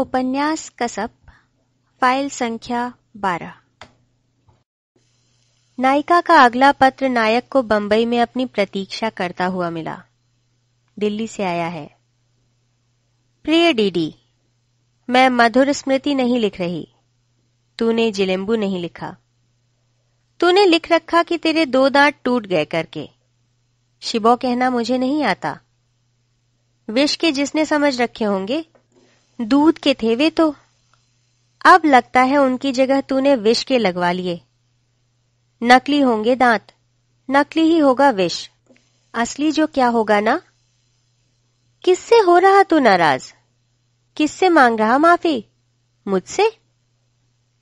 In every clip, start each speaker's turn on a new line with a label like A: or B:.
A: उपन्यास कसप फाइल संख्या बारह नायिका का अगला पत्र नायक को बंबई में अपनी प्रतीक्षा करता हुआ मिला दिल्ली से आया है प्रिय डीडी मैं मधुर स्मृति नहीं लिख रही तूने जिलेम्बू नहीं लिखा तूने लिख रखा कि तेरे दो दांत टूट गए करके शिबो कहना मुझे नहीं आता विश के जिसने समझ रखे होंगे दूध के थे वे तो अब लगता है उनकी जगह तूने विष के लगवा लिए नकली होंगे दांत नकली ही होगा विष असली जो क्या होगा ना किससे हो रहा तू नाराज किससे मांग रहा माफी मुझसे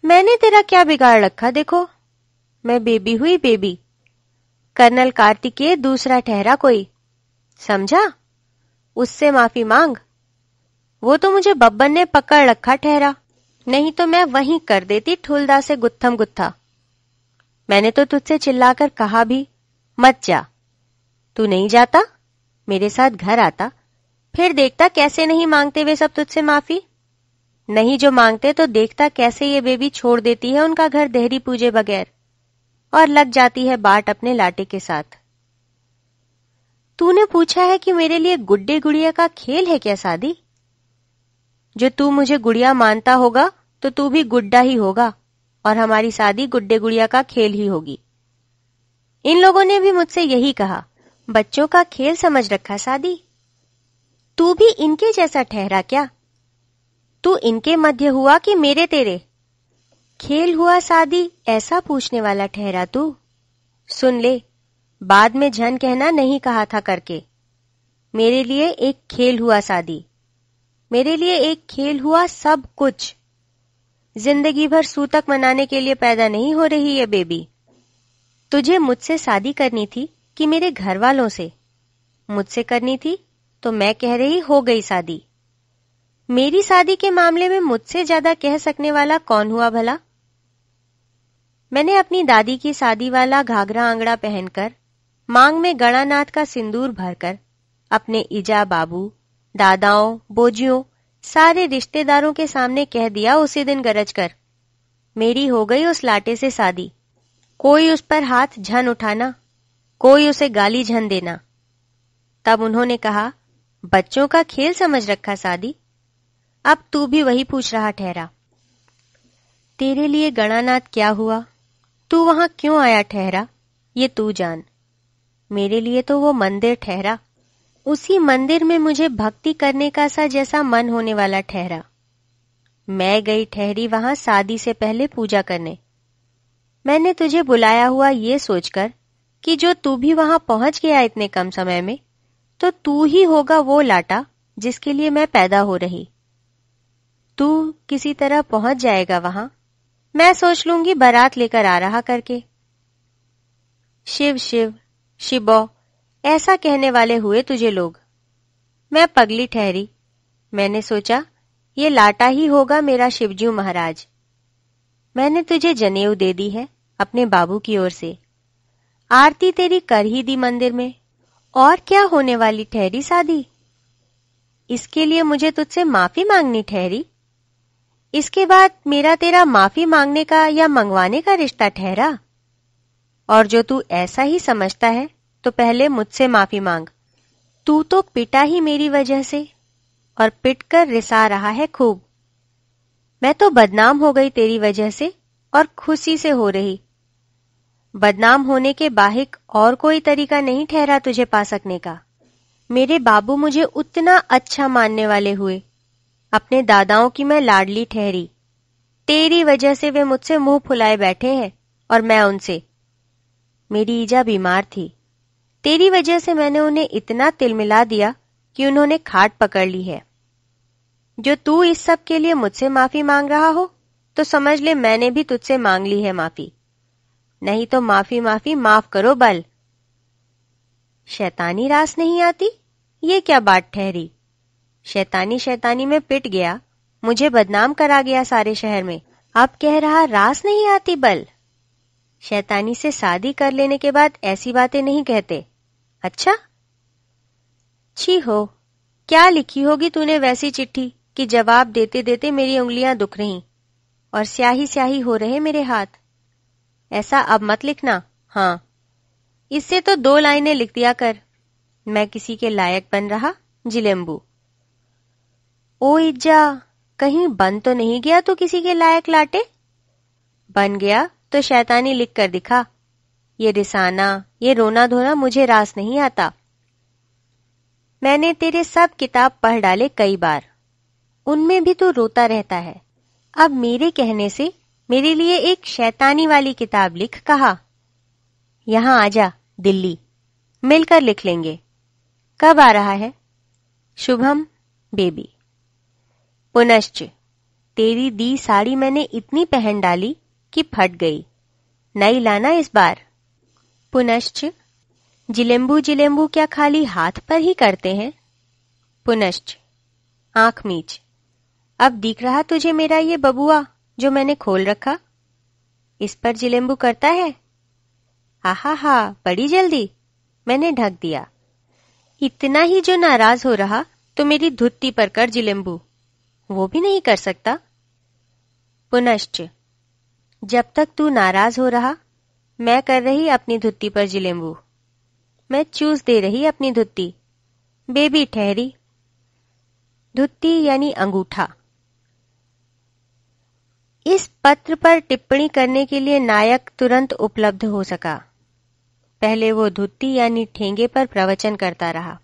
A: मैंने तेरा क्या बिगाड़ रखा देखो मैं बेबी हुई बेबी कर्नल कार्तिकेय दूसरा ठहरा कोई समझा उससे माफी मांग वो तो मुझे बब्बन ने पकड़ रखा ठहरा नहीं तो मैं वहीं कर देती ठुलदा से गुत्थम गुत्था मैंने तो तुझसे चिल्लाकर कहा भी मत जा तू नहीं जाता मेरे साथ घर आता फिर देखता कैसे नहीं मांगते वे सब तुझसे माफी नहीं जो मांगते तो देखता कैसे ये बेबी छोड़ देती है उनका घर देहरी पूजे बगैर और लग जाती है बाट अपने लाटे के साथ तूने पूछा है कि मेरे लिए गुड्डे गुड़िया का खेल है क्या शादी जो तू मुझे गुड़िया मानता होगा तो तू भी गुड्डा ही होगा और हमारी शादी गुड्डे गुड़िया का खेल ही होगी इन लोगों ने भी मुझसे यही कहा बच्चों का खेल समझ रखा शादी तू भी इनके जैसा ठहरा क्या तू इनके मध्य हुआ कि मेरे तेरे खेल हुआ शादी ऐसा पूछने वाला ठहरा तू सुन ले बाद में झन कहना नहीं कहा था करके मेरे लिए एक खेल हुआ शादी मेरे लिए एक खेल हुआ सब कुछ जिंदगी भर सूतक मनाने के लिए पैदा नहीं हो रही ये बेबी तुझे मुझसे शादी करनी थी कि मेरे घर वालों से मुझसे करनी थी तो मैं कह रही हो गई शादी मेरी शादी के मामले में मुझसे ज्यादा कह सकने वाला कौन हुआ भला मैंने अपनी दादी की शादी वाला घाघरा आंगड़ा पहनकर मांग में गणानाथ का सिंदूर भरकर अपने इजा बाबू दादाओं बोझियों सारे रिश्तेदारों के सामने कह दिया उसी दिन गरज कर मेरी हो गई उस लाटे से शादी कोई उस पर हाथ झन उठाना कोई उसे गाली झन देना तब उन्होंने कहा बच्चों का खेल समझ रखा सादी अब तू भी वही पूछ रहा ठहरा तेरे लिए गणानाथ क्या हुआ तू वहां क्यों आया ठहरा ये तू जान मेरे लिए तो वो मंदिर ठहरा उसी मंदिर में मुझे भक्ति करने का सा जैसा मन होने वाला ठहरा मैं गई ठहरी वहां शादी से पहले पूजा करने मैंने तुझे बुलाया हुआ ये सोचकर कि जो तू भी वहां पहुंच गया इतने कम समय में तो तू ही होगा वो लाटा जिसके लिए मैं पैदा हो रही तू किसी तरह पहुंच जाएगा वहां मैं सोच लूंगी बारात लेकर आ रहा करके शिव शिव शिबो ऐसा कहने वाले हुए तुझे लोग मैं पगली ठहरी मैंने सोचा ये लाटा ही होगा मेरा शिवजी महाराज मैंने तुझे जनेऊ दे दी है अपने बाबू की ओर से आरती तेरी कर ही दी मंदिर में और क्या होने वाली ठहरी सादी इसके लिए मुझे तुझसे माफी मांगनी ठहरी इसके बाद मेरा तेरा माफी मांगने का या मंगवाने का रिश्ता ठहरा और जो तू ऐसा ही समझता है तो पहले मुझसे माफी मांग तू तो पिटा ही मेरी वजह से और पिट कर रिसा रहा है खूब मैं तो बदनाम हो गई तेरी वजह से और खुशी से हो रही बदनाम होने के बाहिक और कोई तरीका नहीं ठहरा तुझे पा सकने का मेरे बाबू मुझे उतना अच्छा मानने वाले हुए अपने दादाओं की मैं लाडली ठहरी तेरी वजह से वे मुझसे मुंह फुलाए बैठे हैं और मैं उनसे मेरी ईजा बीमार थी तेरी वजह से मैंने उन्हें इतना तिल मिला दिया कि उन्होंने खाट पकड़ ली है जो तू इस सब के लिए मुझसे माफी मांग रहा हो तो समझ ले मैंने भी तुझसे मांग ली है माफी नहीं तो माफी माफी माफ करो बल शैतानी रास नहीं आती ये क्या बात ठहरी शैतानी शैतानी में पिट गया मुझे बदनाम करा गया सारे शहर में अब कह रहा रास नहीं आती बल शैतानी से शादी कर लेने के बाद ऐसी बातें नहीं कहते अच्छा छी हो क्या लिखी होगी तूने वैसी चिट्ठी कि जवाब देते देते मेरी उंगलियां दुख रही और स्याही स्याही हो रहे मेरे हाथ ऐसा अब मत लिखना हाँ इससे तो दो लाइनें लिख दिया कर मैं किसी के लायक बन रहा जिलेम्बू ओ इज्जा कहीं बन तो नहीं गया तो किसी के लायक लाटे बन गया तो शैतानी लिख कर दिखा ये रिसाना ये रोना धोना मुझे रास नहीं आता मैंने तेरे सब किताब पढ़ डाले कई बार उनमें भी तो रोता रहता है अब मेरे कहने से मेरे लिए एक शैतानी वाली किताब लिख कहा यहां आ जा दिल्ली मिलकर लिख लेंगे कब आ रहा है शुभम बेबी पुनश्च तेरी दी साड़ी मैंने इतनी पहन डाली कि फट गई नई लाना इस बार पुनश्च जिलेम्बू जिलेम्बू क्या खाली हाथ पर ही करते हैं पुनश्च आंख मीच अब दिख रहा तुझे मेरा ये बबुआ जो मैंने खोल रखा इस पर जिलेम्बू करता है आहा हा बड़ी जल्दी मैंने ढक दिया इतना ही जो नाराज हो रहा तो मेरी धुत्ती पर कर जिलेम्बू वो भी नहीं कर सकता पुनश्च जब तक तू नाराज हो रहा मैं कर रही अपनी धुत्ती पर जिलेम्बू मैं चूस दे रही अपनी धुत्ती बेबी ठहरी धुत्ती यानी अंगूठा इस पत्र पर टिप्पणी करने के लिए नायक तुरंत उपलब्ध हो सका पहले वो धुत्ती यानी ठेंगे पर प्रवचन करता रहा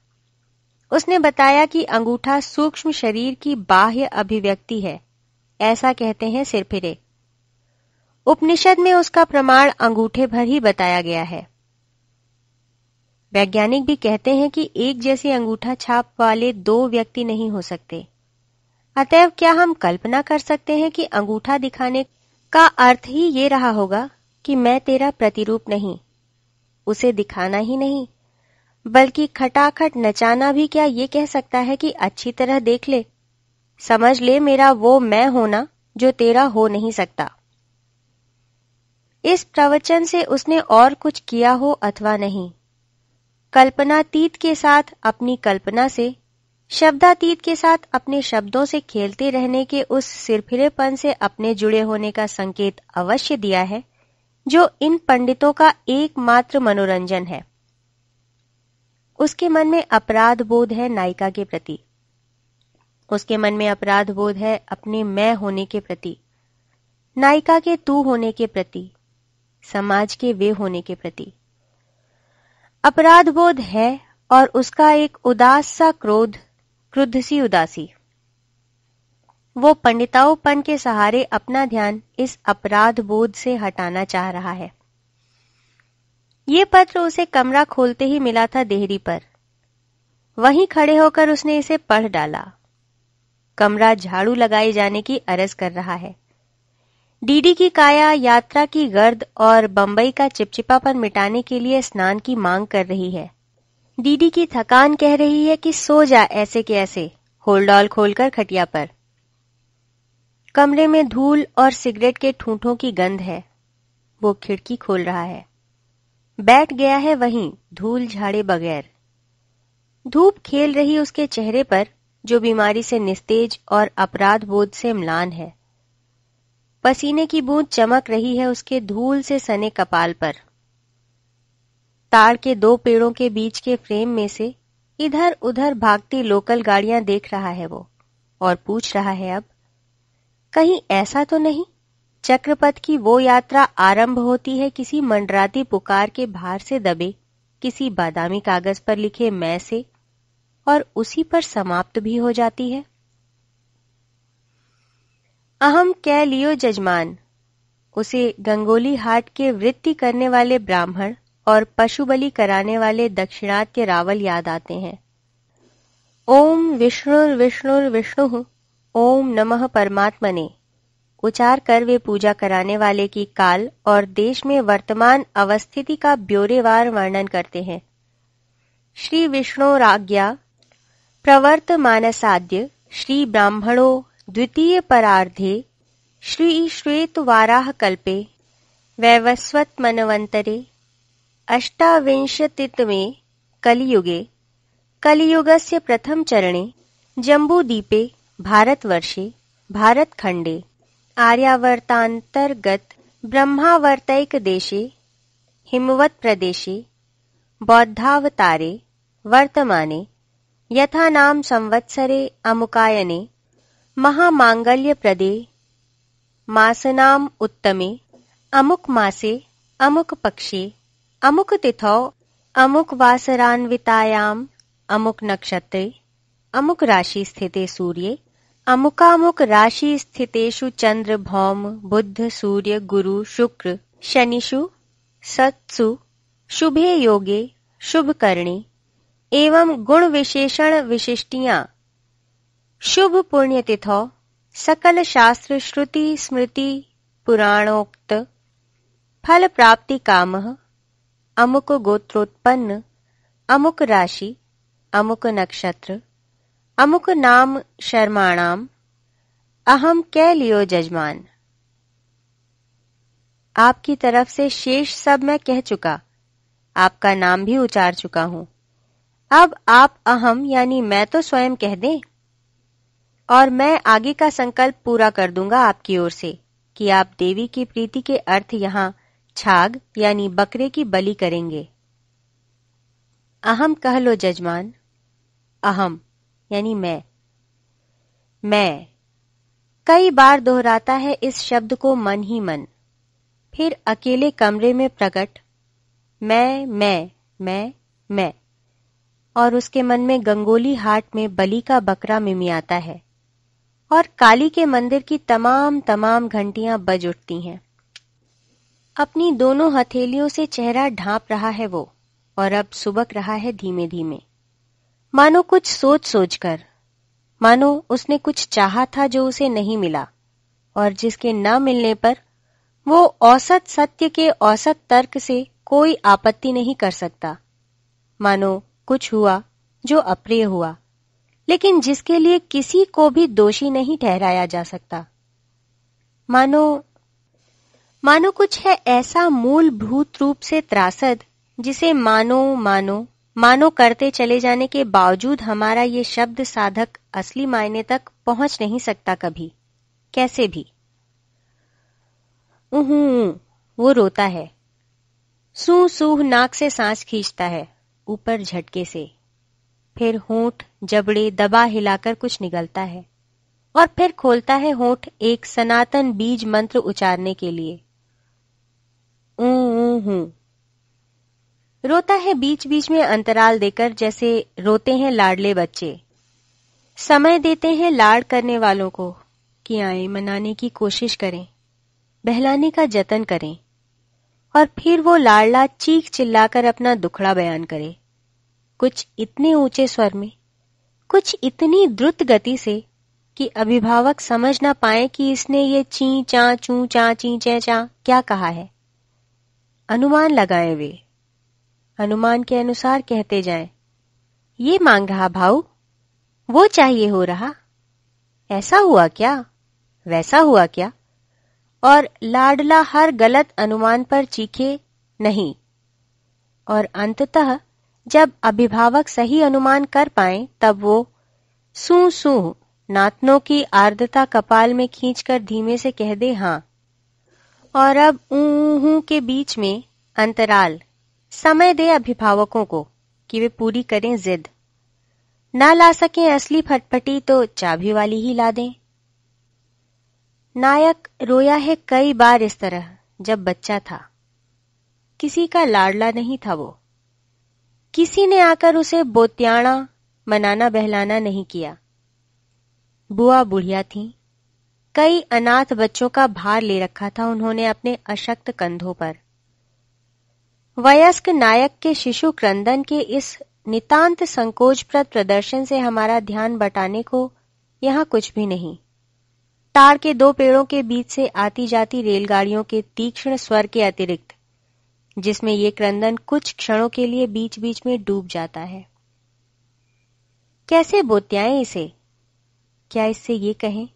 A: उसने बताया कि अंगूठा सूक्ष्म शरीर की बाह्य अभिव्यक्ति है ऐसा कहते हैं सिरफिरे उपनिषद में उसका प्रमाण अंगूठे भर ही बताया गया है वैज्ञानिक भी कहते हैं कि एक जैसी अंगूठा छाप वाले दो व्यक्ति नहीं हो सकते अतएव क्या हम कल्पना कर सकते हैं कि अंगूठा दिखाने का अर्थ ही ये रहा होगा कि मैं तेरा प्रतिरूप नहीं उसे दिखाना ही नहीं बल्कि खटाखट नचाना भी क्या ये कह सकता है कि अच्छी तरह देख ले समझ ले मेरा वो मैं होना जो तेरा हो नहीं सकता इस प्रवचन से उसने और कुछ किया हो अथवा नहीं कल्पनातीत के साथ अपनी कल्पना से शब्दातीत के साथ अपने शब्दों से खेलते रहने के उस सिरफिरेपन से अपने जुड़े होने का संकेत अवश्य दिया है जो इन पंडितों का एकमात्र मनोरंजन है उसके मन में अपराध बोध है नायिका के प्रति उसके मन में अपराध बोध है अपने मैं होने के प्रति नायिका के तू होने के प्रति समाज के वे होने के प्रति अपराध बोध है और उसका एक उदास सा क्रोध क्रुद्ध सी उदासी वो पंडिताओपन के सहारे अपना ध्यान इस अपराध बोध से हटाना चाह रहा है ये पत्र उसे कमरा खोलते ही मिला था देहरी पर वहीं खड़े होकर उसने इसे पढ़ डाला कमरा झाड़ू लगाए जाने की अरज कर रहा है डीडी की काया यात्रा की गर्द और बम्बई का चिपचिपापन मिटाने के लिए स्नान की मांग कर रही है डीडी की थकान कह रही है कि सो जा ऐसे के ऐसे होल्डॉल खोलकर खटिया पर कमरे में धूल और सिगरेट के ठूठों की गंध है वो खिड़की खोल रहा है बैठ गया है वहीं धूल झाड़े बगैर धूप खेल रही उसके चेहरे पर जो बीमारी से निस्तेज और अपराध बोध से मलान है पसीने की बूंद चमक रही है उसके धूल से सने कपाल पर ताड़ के दो पेड़ों के बीच के फ्रेम में से इधर उधर भागती लोकल गाड़ियां देख रहा है वो और पूछ रहा है अब कहीं ऐसा तो नहीं चक्रपथ की वो यात्रा आरंभ होती है किसी मंडराती पुकार के भार से दबे किसी बादामी कागज पर लिखे मैं से और उसी पर समाप्त भी हो जाती है अहम कै लियो जजमान उसे गंगोली हाट के वृत्ति करने वाले ब्राह्मण और पशु बलि कराने वाले दक्षिणात के रावल याद आते हैं ओम विष्णु विष्णु विष्णु ओम नमः परमात्मने उचार कर वे पूजा कराने वाले की काल और देश में वर्तमान अवस्थिति का ब्योरेवार वर्णन करते हैं श्री विष्णु राज्ञा प्रवर्त मानसाद्य श्री ब्राह्मणों द्वितीयपरार्धे श्रीश्वेतवाराहकल्पे वैवस्वत्मन्वन्तरे अष्टाविंशतितमे कलियुगे कलियुगस्य प्रथमचरणे जम्बूद्वीपे भारतवर्षे भारतखण्डे आर्यावर्तान्तर्गत हिमवत प्रदेशे बौद्धावतारे वर्तमाने यथा नाम संवत्सरे अमुकायने प्रदे मासनाम उत्तमे अमुक मासे अमुक पक्षे अमुक तिथौ अमुक वासरान्वितायाम अमुक नक्षत्रे अमुक राशि स्थिते सूर्य अमुकामुक राशि स्थितेषु चंद्र भौम बुद्ध सूर्य गुरु शुक्र शनिषु सत्सु शुभे योगे शुभ करणे एवं गुण विशेषण विशिष्टियां शुभ पुण्य तिथौ सकल शास्त्र श्रुति स्मृति पुराणोक्त फल प्राप्ति काम अमुक गोत्रोत्पन्न अमुक राशि अमुक नक्षत्र अमुक नाम शर्माणाम अहम कह लियो जजमान आपकी तरफ से शेष सब मैं कह चुका आपका नाम भी उचार चुका हूं अब आप अहम यानी मैं तो स्वयं कह दें और मैं आगे का संकल्प पूरा कर दूंगा आपकी ओर से कि आप देवी की प्रीति के अर्थ यहाँ छाग यानी बकरे की बलि करेंगे अहम कह लो जजमान अहम यानी मैं मैं कई बार दोहराता है इस शब्द को मन ही मन फिर अकेले कमरे में प्रकट मैं मैं मैं मैं और उसके मन में गंगोली हाट में बलि का बकरा मिमियाता है और काली के मंदिर की तमाम तमाम घंटियां बज उठती हैं अपनी दोनों हथेलियों से चेहरा ढांप रहा है वो और अब सुबक रहा है धीमे धीमे मानो कुछ सोच सोच कर मानो उसने कुछ चाहा था जो उसे नहीं मिला और जिसके न मिलने पर वो औसत सत्य के औसत तर्क से कोई आपत्ति नहीं कर सकता मानो कुछ हुआ जो अप्रिय हुआ लेकिन जिसके लिए किसी को भी दोषी नहीं ठहराया जा सकता मानो मानो कुछ है ऐसा मूलभूत रूप से त्रासद जिसे मानो मानो मानो करते चले जाने के बावजूद हमारा ये शब्द साधक असली मायने तक पहुंच नहीं सकता कभी कैसे भी उहू वो रोता है सू सूह नाक से सांस खींचता है ऊपर झटके से फिर होंठ जबड़े दबा हिलाकर कुछ निगलता है और फिर खोलता है होंठ एक सनातन बीज मंत्र उचारने के लिए ऊ रोता है बीच बीच में अंतराल देकर जैसे रोते हैं लाडले बच्चे समय देते हैं लाड करने वालों को कि आए मनाने की कोशिश करें बहलाने का जतन करें और फिर वो लाडला चीख चिल्लाकर अपना दुखड़ा बयान करें कुछ इतने ऊंचे स्वर में कुछ इतनी द्रुत गति से कि अभिभावक समझ ना पाए कि इसने ये ची चा चू चा ची चे चा क्या कहा है अनुमान लगाए वे अनुमान के अनुसार कहते जाएं ये मांग रहा भाऊ वो चाहिए हो रहा ऐसा हुआ क्या वैसा हुआ क्या और लाडला हर गलत अनुमान पर चीखे नहीं और अंततः जब अभिभावक सही अनुमान कर पाए तब वो सू सू नातनों की आर्द्रता कपाल में खींचकर धीमे से कह दे हाँ और अब ऊ के बीच में अंतराल समय दे अभिभावकों को कि वे पूरी करें जिद ना ला सके असली फटफटी तो चाबी वाली ही ला दें नायक रोया है कई बार इस तरह जब बच्चा था किसी का लाडला नहीं था वो किसी ने आकर उसे बोत्याणा मनाना बहलाना नहीं किया बुआ बुढ़िया थी कई अनाथ बच्चों का भार ले रखा था उन्होंने अपने अशक्त कंधों पर वयस्क नायक के शिशु क्रंदन के इस नितांत संकोचप्रद प्रदर्शन से हमारा ध्यान बटाने को यहां कुछ भी नहीं ताड़ के दो पेड़ों के बीच से आती जाती रेलगाड़ियों के तीक्ष्ण स्वर के अतिरिक्त जिसमें ये क्रंदन कुछ क्षणों के लिए बीच बीच में डूब जाता है कैसे बोत्याएं इसे क्या इससे ये कहें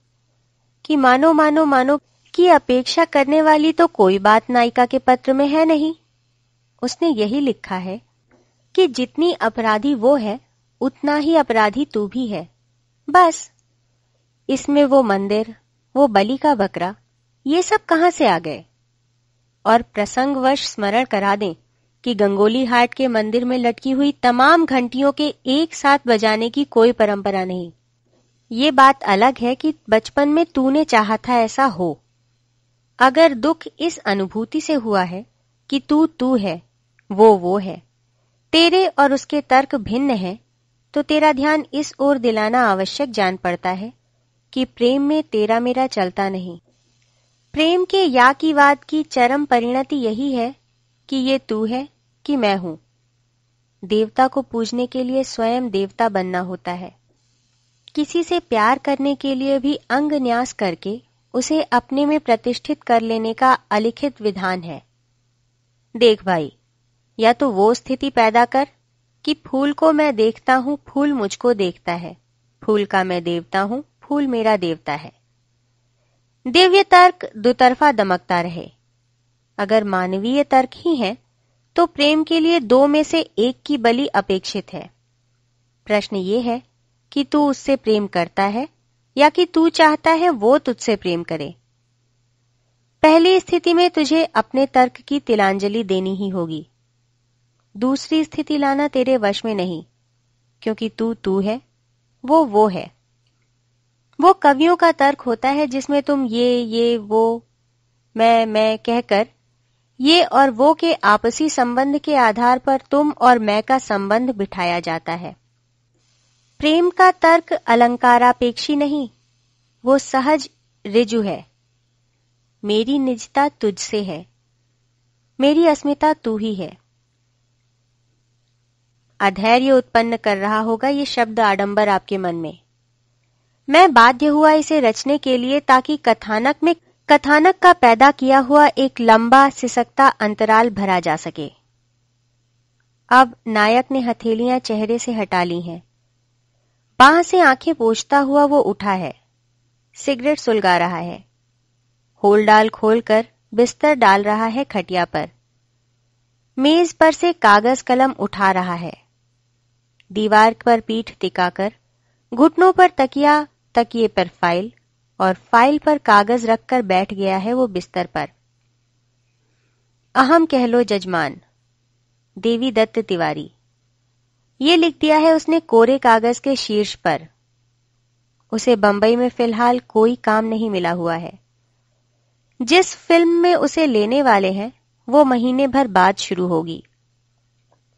A: कि मानो मानो मानो की अपेक्षा करने वाली तो कोई बात नायिका के पत्र में है नहीं उसने यही लिखा है कि जितनी अपराधी वो है उतना ही अपराधी तू भी है बस इसमें वो मंदिर वो बलि का बकरा ये सब कहां से आ गए और प्रसंगवश स्मरण करा दें कि गंगोली हाट के मंदिर में लटकी हुई तमाम घंटियों के एक साथ बजाने की कोई परंपरा नहीं ये बात अलग है कि बचपन में तूने चाहा था ऐसा हो अगर दुख इस अनुभूति से हुआ है कि तू तू है वो वो है तेरे और उसके तर्क भिन्न हैं तो तेरा ध्यान इस ओर दिलाना आवश्यक जान पड़ता है कि प्रेम में तेरा मेरा चलता नहीं प्रेम के याकीवाद की चरम परिणति यही है कि ये तू है कि मैं हूं देवता को पूजने के लिए स्वयं देवता बनना होता है किसी से प्यार करने के लिए भी अंग न्यास करके उसे अपने में प्रतिष्ठित कर लेने का अलिखित विधान है देख भाई या तो वो स्थिति पैदा कर कि फूल को मैं देखता हूं फूल मुझको देखता है फूल का मैं देवता हूं फूल मेरा देवता है दिव्य तर्क दुतरफा दमकता रहे अगर मानवीय तर्क ही है तो प्रेम के लिए दो में से एक की बलि अपेक्षित है प्रश्न ये है कि तू उससे प्रेम करता है या कि तू चाहता है वो तुझसे प्रेम करे पहली स्थिति में तुझे अपने तर्क की तिलांजलि देनी ही होगी दूसरी स्थिति लाना तेरे वश में नहीं क्योंकि तू तू है वो वो है वो कवियों का तर्क होता है जिसमें तुम ये ये वो मैं मैं कहकर ये और वो के आपसी संबंध के आधार पर तुम और मैं का संबंध बिठाया जाता है प्रेम का तर्क अलंकारापेक्षी नहीं वो सहज रिजु है मेरी निजता तुझसे है मेरी अस्मिता तू ही है अधैर्य उत्पन्न कर रहा होगा ये शब्द आडंबर आपके मन में मैं बाध्य हुआ इसे रचने के लिए ताकि कथानक में कथानक का पैदा किया हुआ एक लंबा सिसकता अंतराल भरा जा सके अब नायक ने हथेलियां चेहरे से हटा ली हैं बाह से आंखें पोछता हुआ वो उठा है सिगरेट सुलगा रहा है होल डाल खोलकर बिस्तर डाल रहा है खटिया पर मेज पर से कागज कलम उठा रहा है दीवार पर पीठ टिकाकर घुटनों पर तकिया तकिए पर फाइल और फाइल पर कागज रखकर बैठ गया है वो बिस्तर पर अहम कह लो जजमान देवी दत्त तिवारी ये लिख दिया है उसने कोरे कागज के शीर्ष पर उसे बंबई में फिलहाल कोई काम नहीं मिला हुआ है जिस फिल्म में उसे लेने वाले हैं वो महीने भर बाद शुरू होगी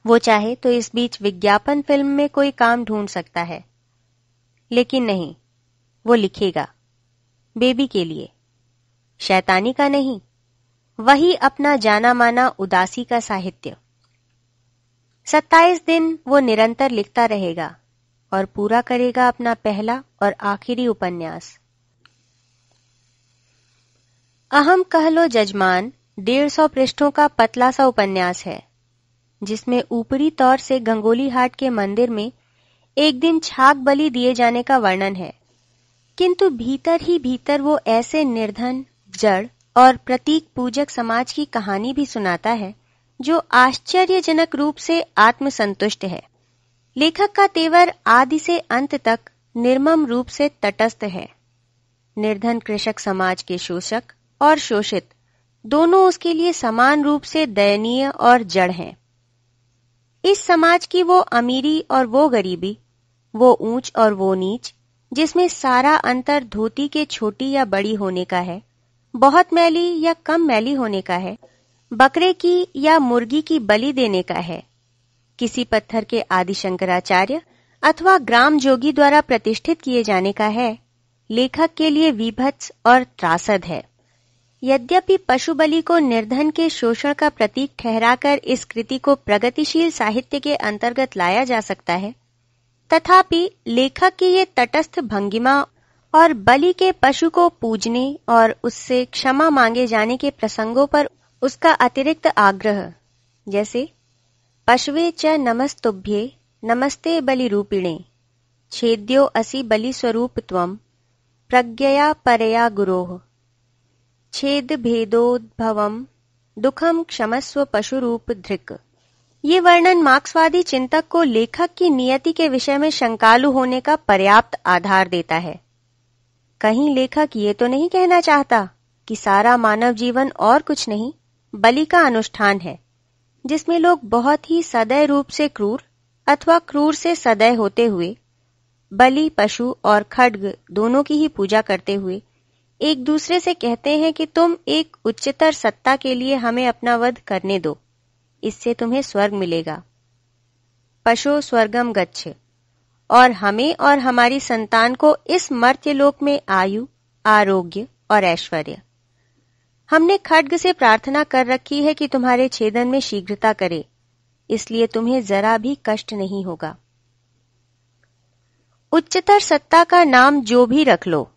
A: वो चाहे तो इस बीच विज्ञापन फिल्म में कोई काम ढूंढ सकता है लेकिन नहीं वो लिखेगा बेबी के लिए शैतानी का नहीं वही अपना जाना माना उदासी का साहित्य सत्ताईस दिन वो निरंतर लिखता रहेगा और पूरा करेगा अपना पहला और आखिरी उपन्यास अहम कह लो जजमान डेढ़ सौ पृष्ठों का पतला सा उपन्यास है जिसमें ऊपरी तौर से गंगोली हाट के मंदिर में एक दिन छाक बलि दिए जाने का वर्णन है किंतु भीतर ही भीतर वो ऐसे निर्धन जड़ और प्रतीक पूजक समाज की कहानी भी सुनाता है जो आश्चर्यजनक रूप से आत्मसंतुष्ट है लेखक का तेवर आदि से अंत तक निर्मम रूप से तटस्थ है निर्धन कृषक समाज के शोषक और शोषित दोनों उसके लिए समान रूप से दयनीय और जड़ हैं। इस समाज की वो अमीरी और वो गरीबी वो ऊंच और वो नीच जिसमें सारा अंतर धोती के छोटी या बड़ी होने का है बहुत मैली या कम मैली होने का है बकरे की या मुर्गी की बलि देने का है किसी पत्थर के आदि शंकराचार्य अथवा ग्राम जोगी द्वारा प्रतिष्ठित किए जाने का है लेखक के लिए विभत्स और त्रासद है यद्यपि पशु बलि को निर्धन के शोषण का प्रतीक ठहराकर इस कृति को प्रगतिशील साहित्य के अंतर्गत लाया जा सकता है तथापि लेखक की ये तटस्थ भंगिमा और बलि के पशु को पूजने और उससे क्षमा मांगे जाने के प्रसंगों पर उसका अतिरिक्त आग्रह जैसे पशुवे च नमस्तुभ्ये नमस्ते रूपिणे छेद्यो बलि बलिस्वरूप तम प्रज्ञया परया गुरोह छेद भेदोद्भवम दुखम क्षमस्व पशुरूप धृक ये वर्णन मार्क्सवादी चिंतक को लेखक की नियति के विषय में शंकालु होने का पर्याप्त आधार देता है कहीं लेखक ये तो नहीं कहना चाहता कि सारा मानव जीवन और कुछ नहीं बलि का अनुष्ठान है जिसमें लोग बहुत ही सदैव रूप से क्रूर अथवा क्रूर से सदैव होते हुए बलि पशु और खड्ग दोनों की ही पूजा करते हुए एक दूसरे से कहते हैं कि तुम एक उच्चतर सत्ता के लिए हमें अपना वध करने दो इससे तुम्हें स्वर्ग मिलेगा पशु स्वर्गम गच्छ और हमें और हमारी संतान को इस मर्त्यलोक में आयु आरोग्य और ऐश्वर्य हमने खड्ग से प्रार्थना कर रखी है कि तुम्हारे छेदन में शीघ्रता करे इसलिए तुम्हें जरा भी कष्ट नहीं होगा उच्चतर सत्ता का नाम जो भी रख लो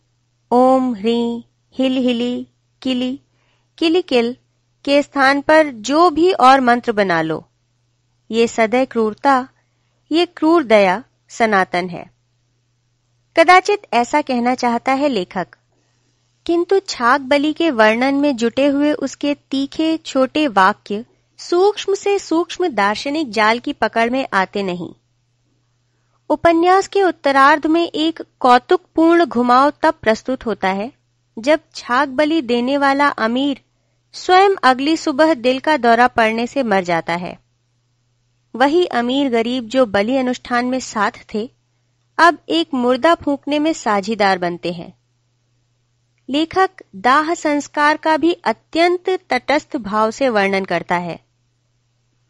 A: ओम ह्री हिल हिली किली किली किल के स्थान पर जो भी और मंत्र बना लो ये सदै क्रूरता ये क्रूर दया सनातन है कदाचित ऐसा कहना चाहता है लेखक किंतु छाक बलि के वर्णन में जुटे हुए उसके तीखे छोटे वाक्य सूक्ष्म से सूक्ष्म दार्शनिक जाल की पकड़ में आते नहीं उपन्यास के उत्तरार्ध में एक कौतुकपूर्ण घुमाव तब प्रस्तुत होता है जब छाक बलि देने वाला अमीर स्वयं अगली सुबह दिल का दौरा पड़ने से मर जाता है वही अमीर गरीब जो बलि अनुष्ठान में साथ थे अब एक मुर्दा फूंकने में साझीदार बनते हैं लेखक दाह संस्कार का भी अत्यंत तटस्थ भाव से वर्णन करता है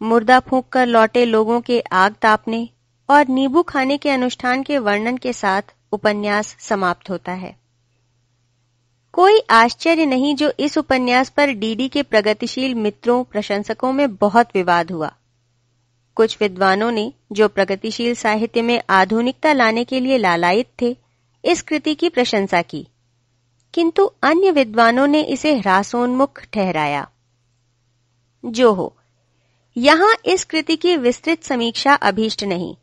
A: मुर्दा फूंक कर लौटे लोगों के आग तापने और नींबू खाने के अनुष्ठान के वर्णन के साथ उपन्यास समाप्त होता है कोई आश्चर्य नहीं जो इस उपन्यास पर डीडी के प्रगतिशील मित्रों प्रशंसकों में बहुत विवाद हुआ कुछ विद्वानों ने जो प्रगतिशील साहित्य में आधुनिकता लाने के लिए लालायित थे इस कृति की प्रशंसा की किंतु अन्य विद्वानों ने इसे ह्रासोन्मुख ठहराया जो हो यहां इस कृति की विस्तृत समीक्षा अभीष्ट नहीं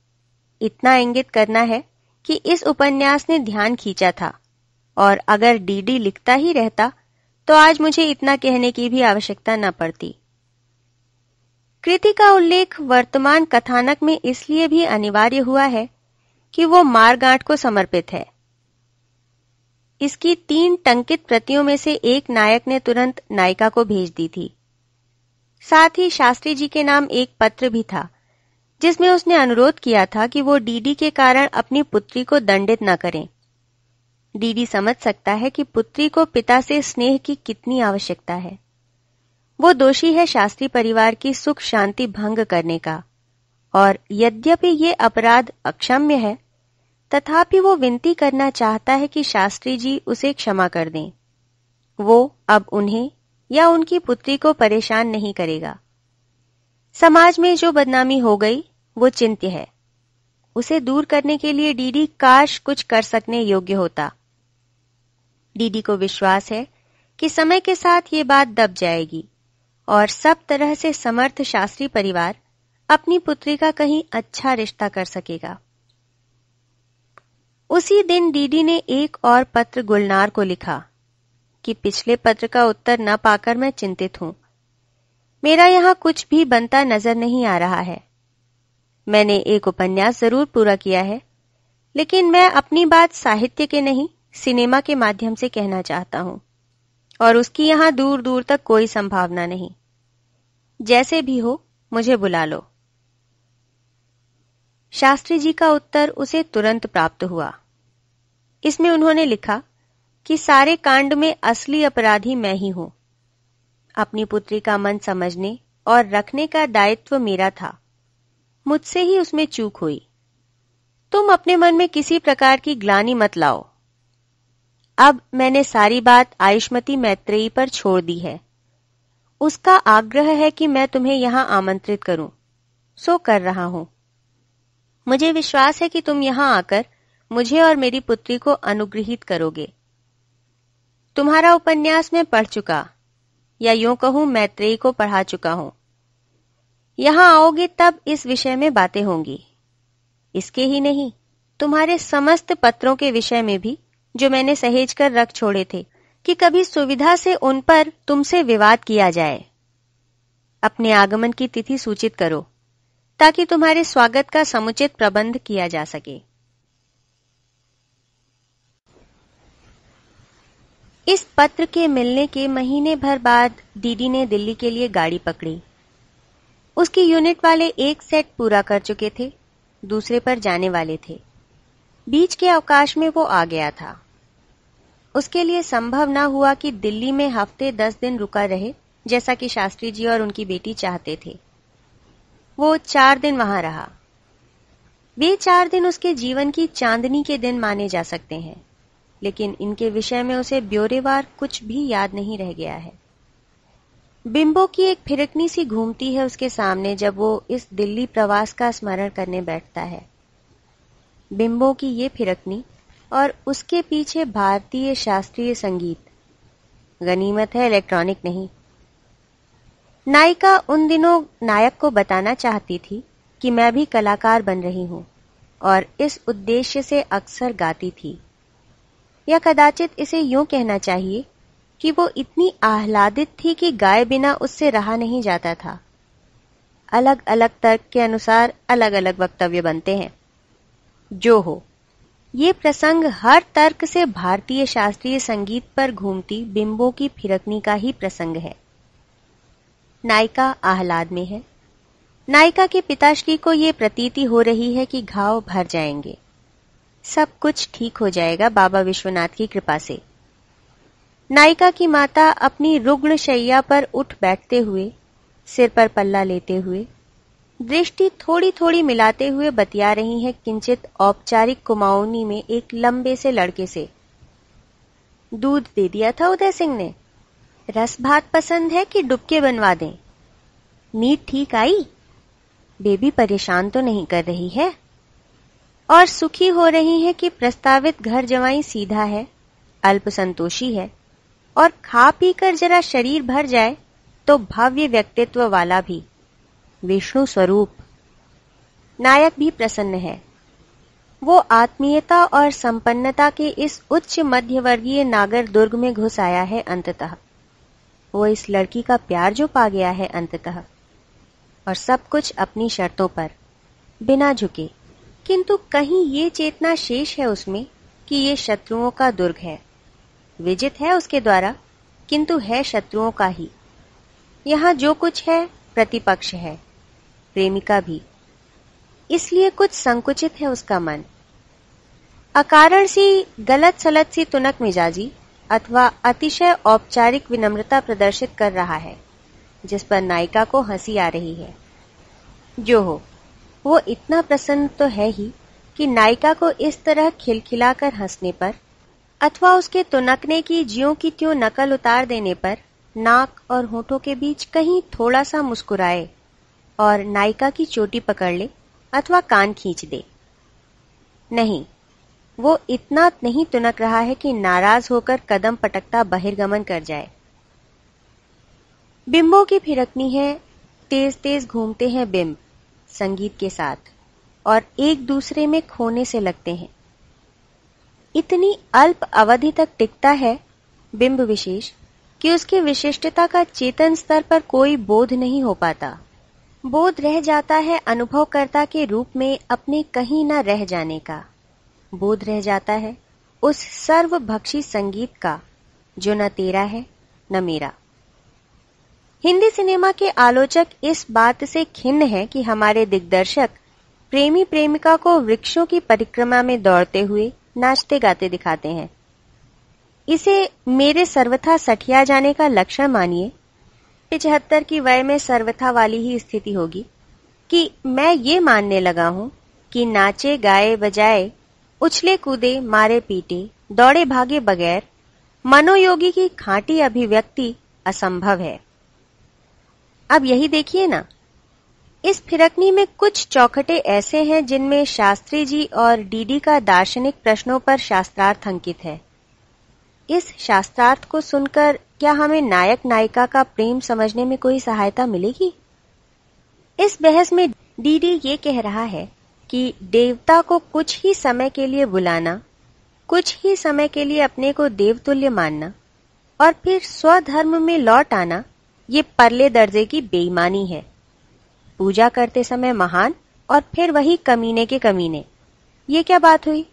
A: इतना इंगित करना है कि इस उपन्यास ने ध्यान खींचा था और अगर डीडी लिखता ही रहता तो आज मुझे इतना कहने की भी आवश्यकता न पड़ती कृति का उल्लेख वर्तमान कथानक में इसलिए भी अनिवार्य हुआ है कि वो मारगांठ को समर्पित है इसकी तीन टंकित प्रतियों में से एक नायक ने तुरंत नायिका को भेज दी थी साथ ही शास्त्री जी के नाम एक पत्र भी था जिसमें उसने अनुरोध किया था कि वो डीडी के कारण अपनी पुत्री को दंडित न करें डीडी समझ सकता है कि पुत्री को पिता से स्नेह की कितनी आवश्यकता है वो दोषी है शास्त्री परिवार की सुख शांति भंग करने का और यद्यपि ये अपराध अक्षम्य है तथापि वो विनती करना चाहता है कि शास्त्री जी उसे क्षमा कर दें वो अब उन्हें या उनकी पुत्री को परेशान नहीं करेगा समाज में जो बदनामी हो गई वो चिंत्य है उसे दूर करने के लिए डीडी काश कुछ कर सकने योग्य होता डीडी को विश्वास है कि समय के साथ ये बात दब जाएगी और सब तरह से समर्थ शास्त्री परिवार अपनी पुत्री का कहीं अच्छा रिश्ता कर सकेगा उसी दिन डीडी ने एक और पत्र गुलनार को लिखा कि पिछले पत्र का उत्तर न पाकर मैं चिंतित हूं मेरा यहां कुछ भी बनता नजर नहीं आ रहा है मैंने एक उपन्यास जरूर पूरा किया है लेकिन मैं अपनी बात साहित्य के नहीं सिनेमा के माध्यम से कहना चाहता हूं और उसकी यहां दूर दूर तक कोई संभावना नहीं जैसे भी हो मुझे बुला लो शास्त्री जी का उत्तर उसे तुरंत प्राप्त हुआ इसमें उन्होंने लिखा कि सारे कांड में असली अपराधी मैं ही हूं अपनी पुत्री का मन समझने और रखने का दायित्व मेरा था मुझसे ही उसमें चूक हुई तुम अपने मन में किसी प्रकार की ग्लानी मत लाओ अब मैंने सारी बात आयुष्मती मैत्रेयी पर छोड़ दी है उसका आग्रह है कि मैं तुम्हें यहां आमंत्रित करूं सो कर रहा हूं मुझे विश्वास है कि तुम यहां आकर मुझे और मेरी पुत्री को अनुग्रहित करोगे तुम्हारा उपन्यास मैं पढ़ चुका या यूं कहूं मैत्रेयी को पढ़ा चुका हूं यहां आओगे तब इस विषय में बातें होंगी इसके ही नहीं तुम्हारे समस्त पत्रों के विषय में भी जो मैंने सहेज कर रख छोड़े थे कि कभी सुविधा से उन पर तुमसे विवाद किया जाए अपने आगमन की तिथि सूचित करो ताकि तुम्हारे स्वागत का समुचित प्रबंध किया जा सके इस पत्र के मिलने के महीने भर बाद दीदी ने दिल्ली के लिए गाड़ी पकड़ी उसकी यूनिट वाले एक सेट पूरा कर चुके थे दूसरे पर जाने वाले थे बीच के अवकाश में वो आ गया था उसके लिए संभव ना हुआ कि दिल्ली में हफ्ते दस दिन रुका रहे जैसा कि शास्त्री जी और उनकी बेटी चाहते थे वो चार दिन वहां रहा वे चार दिन उसके जीवन की चांदनी के दिन माने जा सकते हैं लेकिन इनके विषय में उसे ब्योरेवार कुछ भी याद नहीं रह गया है बिंबो की एक फिरकनी सी घूमती है उसके सामने जब वो इस दिल्ली प्रवास का स्मरण करने बैठता है बिंबों की ये फिरकनी और उसके पीछे भारतीय शास्त्रीय संगीत गनीमत है इलेक्ट्रॉनिक नहीं नायिका उन दिनों नायक को बताना चाहती थी कि मैं भी कलाकार बन रही हूं और इस उद्देश्य से अक्सर गाती थी या कदाचित इसे यूं कहना चाहिए कि वो इतनी आह्लादित थी कि गाय बिना उससे रहा नहीं जाता था अलग अलग तर्क के अनुसार अलग अलग वक्तव्य बनते हैं जो हो ये प्रसंग हर तर्क से भारतीय शास्त्रीय संगीत पर घूमती बिंबों की फिरकनी का ही प्रसंग है नायिका आहलाद में है नायिका के पिताश्री को ये प्रतीति हो रही है कि घाव भर जाएंगे सब कुछ ठीक हो जाएगा बाबा विश्वनाथ की कृपा से नायिका की माता अपनी रुग्ण शैया पर उठ बैठते हुए सिर पर पल्ला लेते हुए दृष्टि थोड़ी थोड़ी मिलाते हुए बतिया रही है किंचित औपचारिक कुमाऊनी में एक लंबे से लड़के से दूध दे दिया था उदय सिंह ने रस भात पसंद है कि डुबके बनवा दें नींद ठीक आई बेबी परेशान तो नहीं कर रही है और सुखी हो रही है कि प्रस्तावित घर जवाई सीधा है अल्प संतोषी है और खा पी कर जरा शरीर भर जाए तो भव्य व्यक्तित्व वाला भी विष्णु स्वरूप नायक भी प्रसन्न है वो आत्मीयता और संपन्नता के इस उच्च मध्यवर्गीय नागर दुर्ग में घुस आया है अंततः वो इस लड़की का प्यार जो पा गया है अंततः और सब कुछ अपनी शर्तों पर बिना झुके किंतु कहीं ये चेतना शेष है उसमें कि ये शत्रुओं का दुर्ग है विजित है उसके द्वारा किंतु है शत्रुओं का ही यहाँ जो कुछ है प्रतिपक्ष है प्रेमिका भी इसलिए कुछ संकुचित है उसका मन अकारण सी गलत सलत सी तुनक मिजाजी अथवा अतिशय औपचारिक विनम्रता प्रदर्शित कर रहा है जिस पर नायिका को हंसी आ रही है जो हो वो इतना प्रसन्न तो है ही कि नायिका को इस तरह खिलखिलाकर हंसने पर अथवा उसके तुनकने की जियो की त्यों नकल उतार देने पर नाक और होठों के बीच कहीं थोड़ा सा मुस्कुराए और नायिका की चोटी पकड़ ले अथवा कान खींच दे नहीं वो इतना नहीं तुनक रहा है कि नाराज होकर कदम पटकता बहिर्गमन कर जाए बिंबो की फिरकनी है तेज तेज घूमते हैं बिंब संगीत के साथ और एक दूसरे में खोने से लगते हैं इतनी अल्प अवधि तक टिकता है बिंब विशेष कि उसकी विशिष्टता का चेतन स्तर पर कोई बोध नहीं हो पाता बोध रह जाता है अनुभवकर्ता के रूप में अपने कहीं न रह जाने का बोध रह जाता है उस सर्वभक्षी संगीत का जो न तेरा है न मेरा हिंदी सिनेमा के आलोचक इस बात से खिन्न है कि हमारे दिग्दर्शक प्रेमी प्रेमिका को वृक्षों की परिक्रमा में दौड़ते हुए नाचते गाते दिखाते हैं इसे मेरे सर्वथा सठिया जाने का लक्षण मानिए पिचहत्तर की वय में सर्वथा वाली ही स्थिति होगी कि मैं ये मानने लगा हूँ कि नाचे गाए बजाए उछले कूदे मारे पीटे दौड़े भागे बगैर मनोयोगी की खांटी अभिव्यक्ति असंभव है अब यही देखिए ना इस फिरकनी में कुछ चौखटे ऐसे हैं जिनमें शास्त्री जी और डीडी का दार्शनिक प्रश्नों पर शास्त्रार्थ अंकित है इस शास्त्रार्थ को सुनकर क्या हमें नायक नायिका का प्रेम समझने में कोई सहायता मिलेगी इस बहस में डीडी ये कह रहा है कि देवता को कुछ ही समय के लिए बुलाना कुछ ही समय के लिए अपने को देवतुल्य मानना और फिर स्वधर्म में लौट आना ये परले दर्जे की बेईमानी है पूजा करते समय महान और फिर वही कमीने के कमीने ये क्या बात हुई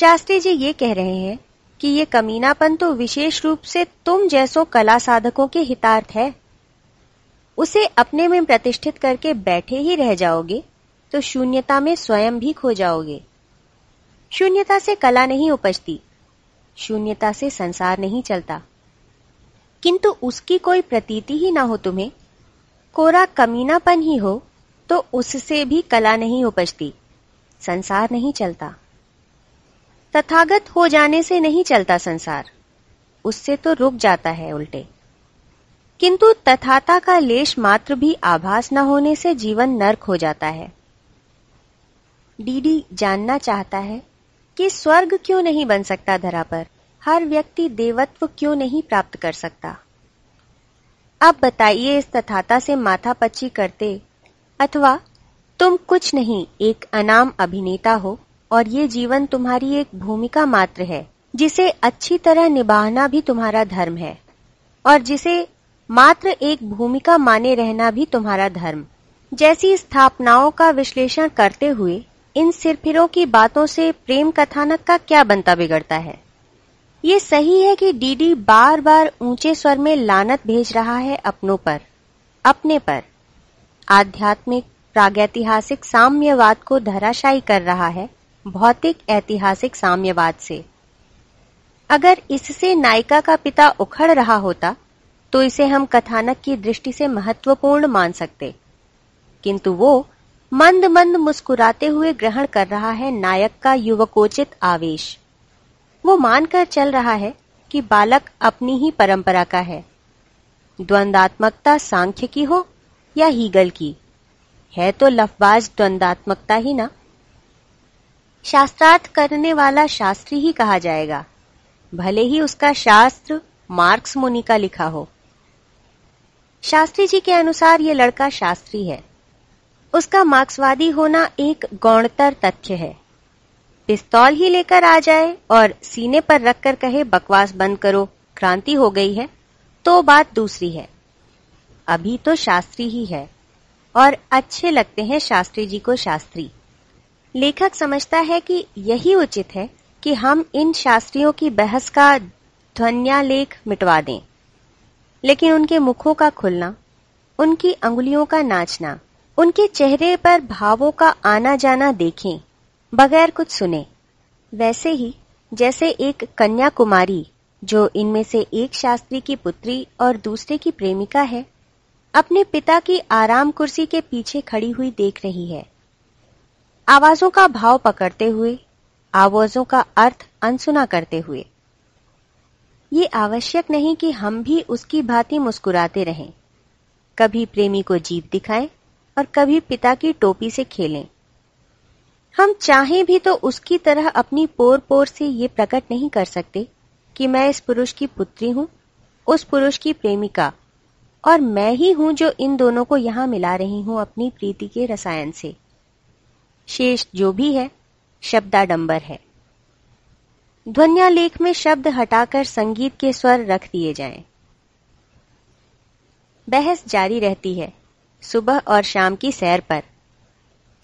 A: शास्त्री जी ये कह रहे हैं कि ये कमीनापन तो विशेष रूप से तुम जैसों कला साधकों के हितार्थ है उसे अपने में प्रतिष्ठित करके बैठे ही रह जाओगे तो शून्यता में स्वयं भी खो जाओगे शून्यता से कला नहीं उपजती शून्यता से संसार नहीं चलता किंतु उसकी कोई प्रतीति ही ना हो तुम्हें कोरा कमीनापन ही हो तो उससे भी कला नहीं उपजती संसार नहीं चलता तथागत हो जाने से नहीं चलता संसार उससे तो रुक जाता है उल्टे किंतु तथाता का लेश मात्र भी आभास न होने से जीवन नर्क हो जाता है डीडी जानना चाहता है कि स्वर्ग क्यों नहीं बन सकता धरा पर हर व्यक्ति देवत्व क्यों नहीं प्राप्त कर सकता अब बताइए इस तथाता से माथा पच्ची करते अथवा तुम कुछ नहीं एक अनाम अभिनेता हो और ये जीवन तुम्हारी एक भूमिका मात्र है जिसे अच्छी तरह निभाना भी तुम्हारा धर्म है और जिसे मात्र एक भूमिका माने रहना भी तुम्हारा धर्म जैसी स्थापनाओं का विश्लेषण करते हुए इन सिरफिरों की बातों से प्रेम कथानक का क्या बनता बिगड़ता है ये सही है कि डीडी बार बार ऊंचे स्वर में लानत भेज रहा है अपनों पर अपने पर आध्यात्मिक प्रागैतिहासिक साम्यवाद को धराशायी कर रहा है भौतिक ऐतिहासिक साम्यवाद से अगर इससे नायिका का पिता उखड़ रहा होता तो इसे हम कथानक की दृष्टि से महत्वपूर्ण मान सकते किंतु वो मंद मंद मुस्कुराते हुए ग्रहण कर रहा है नायक का युवकोचित आवेश वो मानकर चल रहा है कि बालक अपनी ही परंपरा का है द्वंदात्मकता सांख्य की हो या हीगल की है तो लफबाज द्वंदात्मकता ही ना शास्त्रार्थ करने वाला शास्त्री ही कहा जाएगा भले ही उसका शास्त्र मार्क्स मुनि का लिखा हो शास्त्री जी के अनुसार ये लड़का शास्त्री है उसका मार्क्सवादी होना एक गौणतर तथ्य है पिस्तौल ही लेकर आ जाए और सीने पर रखकर कहे बकवास बंद करो क्रांति हो गई है तो बात दूसरी है अभी तो शास्त्री ही है और अच्छे लगते हैं शास्त्री जी को शास्त्री लेखक समझता है कि यही उचित है कि हम इन शास्त्रियों की बहस का ध्वन्यालेख मिटवा दें लेकिन उनके मुखों का खुलना उनकी अंगुलियों का नाचना उनके चेहरे पर भावों का आना जाना देखें बगैर कुछ सुने वैसे ही जैसे एक कन्या कुमारी जो इनमें से एक शास्त्री की पुत्री और दूसरे की प्रेमिका है अपने पिता की आराम कुर्सी के पीछे खड़ी हुई देख रही है आवाजों का भाव पकड़ते हुए आवाजों का अर्थ अनसुना करते हुए ये आवश्यक नहीं कि हम भी उसकी भांति मुस्कुराते रहें कभी प्रेमी को जीव दिखाएं और कभी पिता की टोपी से खेलें हम चाहें भी तो उसकी तरह अपनी पोर पोर से ये प्रकट नहीं कर सकते कि मैं इस पुरुष की पुत्री हूं उस पुरुष की प्रेमिका और मैं ही हूं जो इन दोनों को यहां मिला रही हूं अपनी प्रीति के रसायन से शेष जो भी है शब्दाडंबर है ध्वनियालेख में शब्द हटाकर संगीत के स्वर रख दिए जाएं। बहस जारी रहती है सुबह और शाम की सैर पर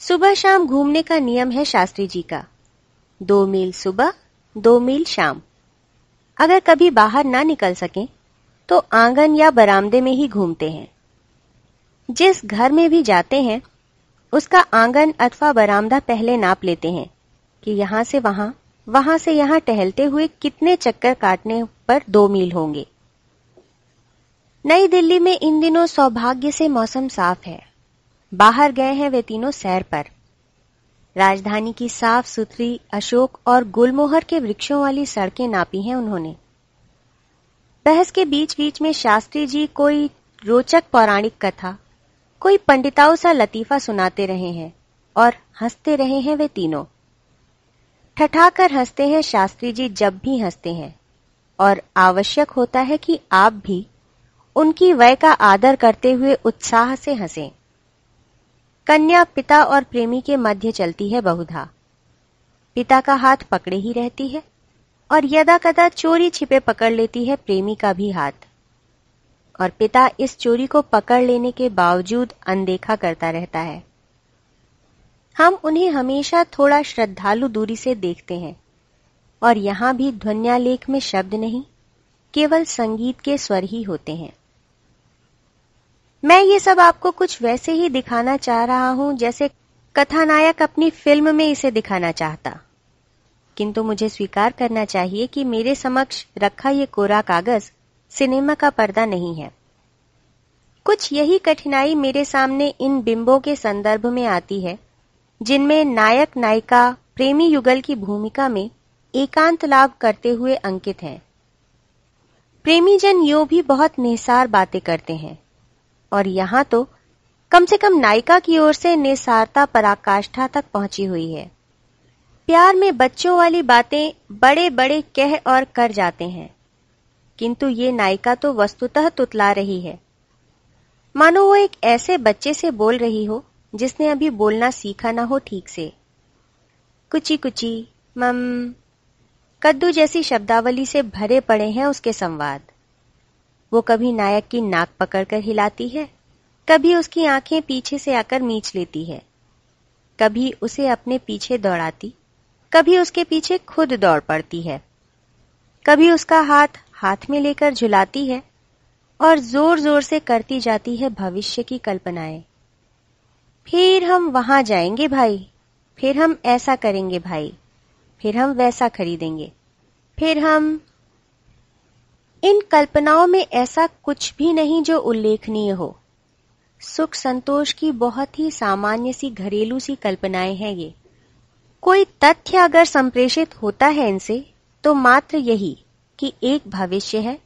A: सुबह शाम घूमने का नियम है शास्त्री जी का दो मील सुबह दो मील शाम अगर कभी बाहर ना निकल सकें तो आंगन या बरामदे में ही घूमते हैं जिस घर में भी जाते हैं उसका आंगन अथवा बरामदा पहले नाप लेते हैं कि यहाँ से वहां वहां से यहाँ टहलते हुए कितने चक्कर काटने पर दो मील होंगे नई दिल्ली में इन दिनों सौभाग्य से मौसम साफ है बाहर गए हैं वे तीनों सैर पर राजधानी की साफ सुथरी अशोक और गुलमोहर के वृक्षों वाली सड़कें नापी हैं उन्होंने बहस के बीच बीच में शास्त्री जी कोई रोचक पौराणिक कथा कोई पंडिताओं सा लतीफा सुनाते रहे हैं और हंसते रहे हैं वे तीनों ठठाकर हंसते हैं शास्त्री जी जब भी हंसते हैं और आवश्यक होता है कि आप भी उनकी वय का आदर करते हुए उत्साह से हंसे कन्या पिता और प्रेमी के मध्य चलती है बहुधा पिता का हाथ पकड़े ही रहती है और यदा कदा चोरी छिपे पकड़ लेती है प्रेमी का भी हाथ और पिता इस चोरी को पकड़ लेने के बावजूद अनदेखा करता रहता है हम उन्हें हमेशा थोड़ा श्रद्धालु दूरी से देखते हैं और यहां भी ध्वनियालेख में शब्द नहीं केवल संगीत के स्वर ही होते हैं मैं ये सब आपको कुछ वैसे ही दिखाना चाह रहा हूं जैसे कथानायक अपनी फिल्म में इसे दिखाना चाहता किंतु मुझे स्वीकार करना चाहिए कि मेरे समक्ष रखा यह कोरा कागज सिनेमा का पर्दा नहीं है कुछ यही कठिनाई मेरे सामने इन बिंबों के संदर्भ में आती है जिनमें नायक नायिका प्रेमी युगल की भूमिका में एकांत लाभ करते हुए अंकित हैं प्रेमी जन यो भी बहुत निसार बातें करते हैं और यहाँ तो कम से कम नायिका की ओर से निसारता पराकाष्ठा तक पहुंची हुई है प्यार में बच्चों वाली बातें बड़े बड़े कह और कर जाते हैं किंतु ये नायिका तो वस्तुतः तुतला रही है मानो वो एक ऐसे बच्चे से बोल रही हो जिसने अभी बोलना सीखा ना हो ठीक से कुची कुची मम कद्दू जैसी शब्दावली से भरे पड़े हैं उसके संवाद वो कभी नायक की नाक पकड़कर हिलाती है कभी उसकी आंखें पीछे से आकर मीच लेती है कभी उसे अपने पीछे दौड़ाती कभी उसके पीछे खुद दौड़ पड़ती है कभी उसका हाथ हाथ में लेकर झुलाती है और जोर जोर से करती जाती है भविष्य की कल्पनाएं फिर हम वहां जाएंगे भाई फिर हम ऐसा करेंगे भाई फिर हम वैसा खरीदेंगे फिर हम इन कल्पनाओं में ऐसा कुछ भी नहीं जो उल्लेखनीय हो सुख संतोष की बहुत ही सामान्य सी घरेलू सी कल्पनाएं हैं ये कोई तथ्य अगर संप्रेषित होता है इनसे तो मात्र यही की एक भविष्य है